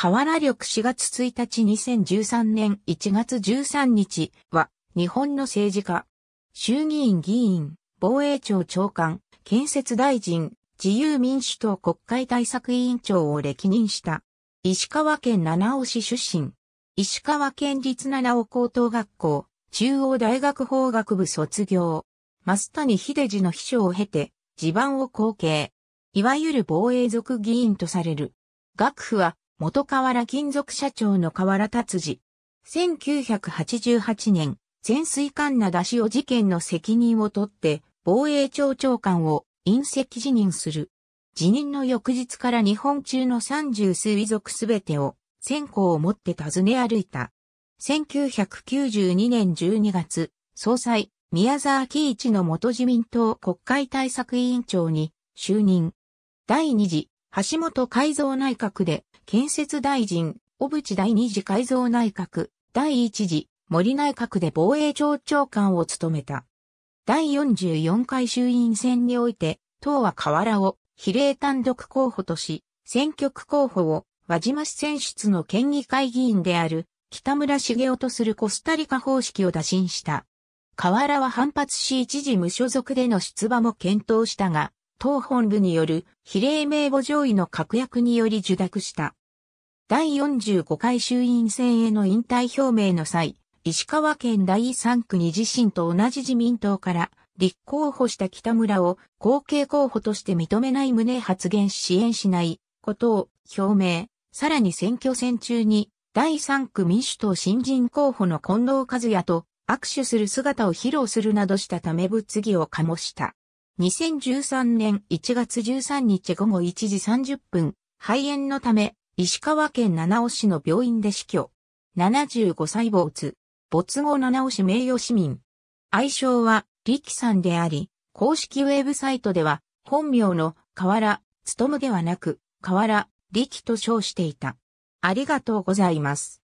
河原緑4月1日2013年1月13日は日本の政治家、衆議院議員、防衛庁長官、建設大臣、自由民主党国会対策委員長を歴任した。石川県七尾市出身。石川県立七尾高等学校、中央大学法学部卒業。増谷秀治の秘書を経て、地盤を後継。いわゆる防衛族議員とされる。学府は元河原金属社長の河原達治。1988年、潜水艦名出しを事件の責任を取って、防衛庁長官を隕石辞任する。辞任の翌日から日本中の三十数遺族すべてを線香を持って訪ね歩いた。1992年12月、総裁、宮沢喜一の元自民党国会対策委員長に就任。第二次橋本改造内閣で、建設大臣、小渕第二次改造内閣、第一次、森内閣で防衛庁長官を務めた。第44回衆院選において、党は河原を比例単独候補とし、選挙区候補を輪島市選出の県議会議員である北村茂雄とするコスタリカ方式を打診した。河原は反発し一時無所属での出馬も検討したが、党本部による比例名簿上位の確約により受諾した。第45回衆院選への引退表明の際、石川県第3区に自身と同じ自民党から立候補した北村を後継候補として認めない旨発言し支援しないことを表明。さらに選挙戦中に第3区民主党新人候補の近藤和也と握手する姿を披露するなどしたため物議を醸した。2013年1月13日午後1時30分、肺炎のため、石川県七尾市の病院で死去。75歳没。没後七尾市名誉市民。愛称は、力さんであり、公式ウェブサイトでは、本名の河原、つとむではなく、河原、力と称していた。ありがとうございます。